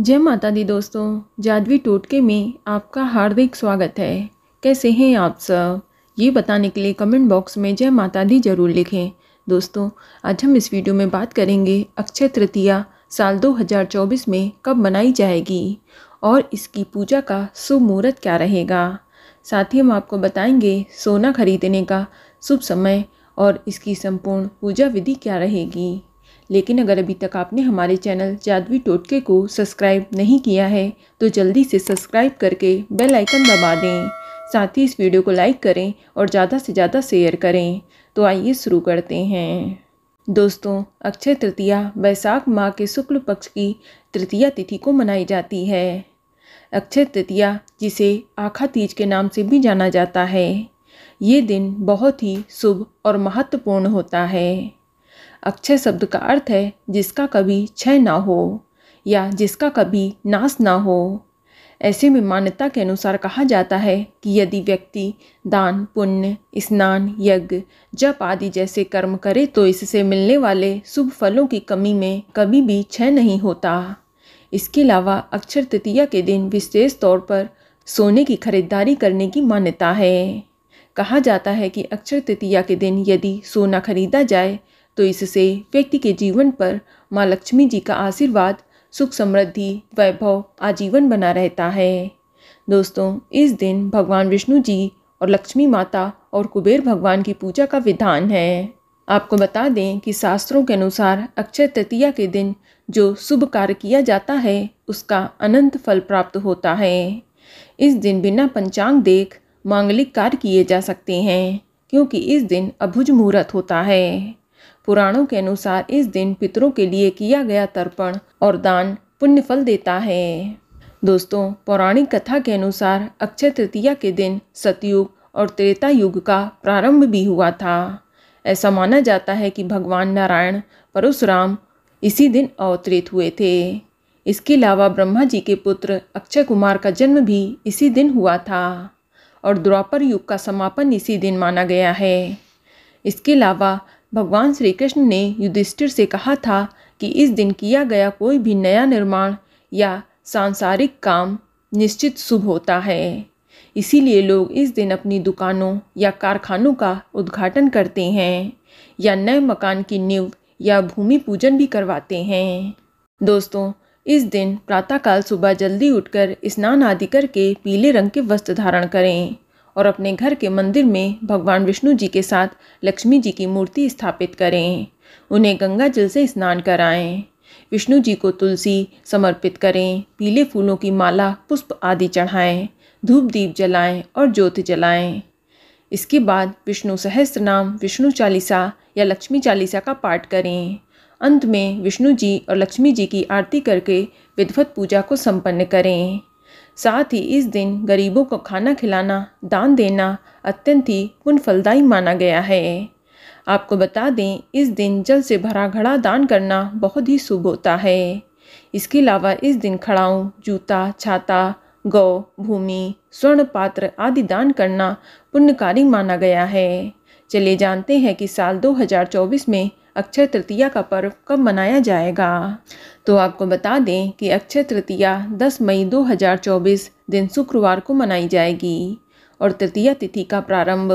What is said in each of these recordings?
जय माता दी दोस्तों जादवी टोटके में आपका हार्दिक स्वागत है कैसे हैं आप सब ये बताने के लिए कमेंट बॉक्स में जय माता दी जरूर लिखें दोस्तों आज हम इस वीडियो में बात करेंगे अक्षय तृतीया साल 2024 में कब मनाई जाएगी और इसकी पूजा का शुभ मुहूर्त क्या रहेगा साथ ही हम आपको बताएंगे सोना खरीदने का शुभ समय और इसकी संपूर्ण पूजा विधि क्या रहेगी लेकिन अगर अभी तक आपने हमारे चैनल जादवी टोटके को सब्सक्राइब नहीं किया है तो जल्दी से सब्सक्राइब करके बेल आइकन दबा दें साथ ही इस वीडियो को लाइक करें और ज़्यादा से ज़्यादा शेयर करें तो आइए शुरू करते हैं दोस्तों अक्षय तृतीया बैसाख माह के शुक्ल पक्ष की तृतीया तिथि को मनाई जाती है अक्षय तृतीया जिसे आखा तीज के नाम से भी जाना जाता है ये दिन बहुत ही शुभ और महत्वपूर्ण होता है अक्षय शब्द का अर्थ है जिसका कभी क्षय ना हो या जिसका कभी नाश ना हो ऐसे में मान्यता के अनुसार कहा जाता है कि यदि व्यक्ति दान पुण्य स्नान यज्ञ जप आदि जैसे कर्म करे तो इससे मिलने वाले शुभ फलों की कमी में कभी भी क्षय नहीं होता इसके अलावा अक्षर तृतीया के दिन विशेष तौर पर सोने की खरीदारी करने की मान्यता है कहा जाता है कि अक्षर तृतीया के दिन यदि सोना खरीदा जाए तो इससे व्यक्ति के जीवन पर माँ लक्ष्मी जी का आशीर्वाद सुख समृद्धि वैभव आजीवन बना रहता है दोस्तों इस दिन भगवान विष्णु जी और लक्ष्मी माता और कुबेर भगवान की पूजा का विधान है आपको बता दें कि शास्त्रों के अनुसार अक्षय तृतीया के दिन जो शुभ कार्य किया जाता है उसका अनंत फल प्राप्त होता है इस दिन बिना पंचांग देख मांगलिक कार्य किए जा सकते हैं क्योंकि इस दिन अभुज मुहूर्त होता है पुराणों के अनुसार इस दिन पितरों के लिए किया गया तर्पण और दान पुण्य फल देता है दोस्तों पौराणिक कथा के अनुसार अक्षय तृतीया के दिन सतयुग और त्रेता युग का प्रारंभ भी हुआ था ऐसा माना जाता है कि भगवान नारायण परशुराम इसी दिन अवतरित हुए थे इसके अलावा ब्रह्मा जी के पुत्र अक्षय कुमार का जन्म भी इसी दिन हुआ था और द्वापर युग का समापन इसी दिन माना गया है इसके अलावा भगवान श्री कृष्ण ने युधिष्ठिर से कहा था कि इस दिन किया गया कोई भी नया निर्माण या सांसारिक काम निश्चित शुभ होता है इसीलिए लोग इस दिन अपनी दुकानों या कारखानों का उद्घाटन करते हैं या नए मकान की नींव या भूमि पूजन भी करवाते हैं दोस्तों इस दिन प्रातःकाल सुबह जल्दी उठकर स्नान आदि करके पीले रंग के वस्त्र धारण करें और अपने घर के मंदिर में भगवान विष्णु जी के साथ लक्ष्मी जी की मूर्ति स्थापित करें उन्हें गंगा जल से स्नान कराएं विष्णु जी को तुलसी समर्पित करें पीले फूलों की माला पुष्प आदि चढ़ाएं धूप दीप जलाएं और ज्योति जलाएं इसके बाद विष्णु सहस्त्र नाम विष्णु चालीसा या लक्ष्मी चालीसा का पाठ करें अंत में विष्णु जी और लक्ष्मी जी की आरती करके विधवत पूजा को संपन्न करें साथ ही इस दिन गरीबों को खाना खिलाना दान देना अत्यंत ही पुनफलदायी माना गया है आपको बता दें इस दिन जल से भरा घड़ा दान करना बहुत ही शुभ होता है इसके अलावा इस दिन खड़ाऊँ जूता छाता गौ भूमि स्वर्ण पात्र आदि दान करना पुण्यकारी माना गया है चलिए जानते हैं कि साल 2024 में अक्षय तृतीया का पर्व कब मनाया जाएगा तो आपको बता दें कि अक्षय तृतीया 10 मई 2024 दिन शुक्रवार को मनाई जाएगी और तृतीया तिथि का प्रारंभ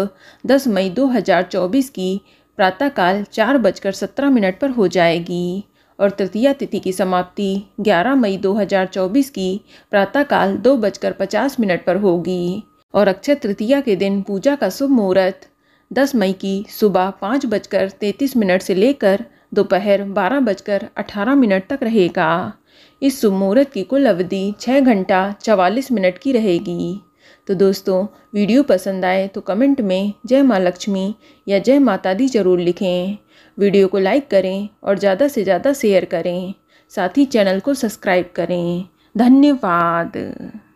10 मई 2024 की प्रातःकाल चार बजकर सत्रह मिनट पर हो जाएगी और तृतीया तिथि की समाप्ति 11 मई 2024 की प्रातःकाल दो बजकर पचास मिनट पर होगी और अक्षय तृतीया के दिन पूजा का शुभ मुहूर्त 10 मई की सुबह पाँच बजकर तैंतीस मिनट से लेकर दोपहर बारह बजकर अठारह मिनट तक रहेगा इस शुभ मुहूर्त की कुल अवधि छः घंटा चवालीस मिनट की रहेगी तो दोस्तों वीडियो पसंद आए तो कमेंट में जय माँ लक्ष्मी या जय माता दी ज़रूर लिखें वीडियो को लाइक करें और ज़्यादा से ज़्यादा शेयर करें साथ ही चैनल को सब्सक्राइब करें धन्यवाद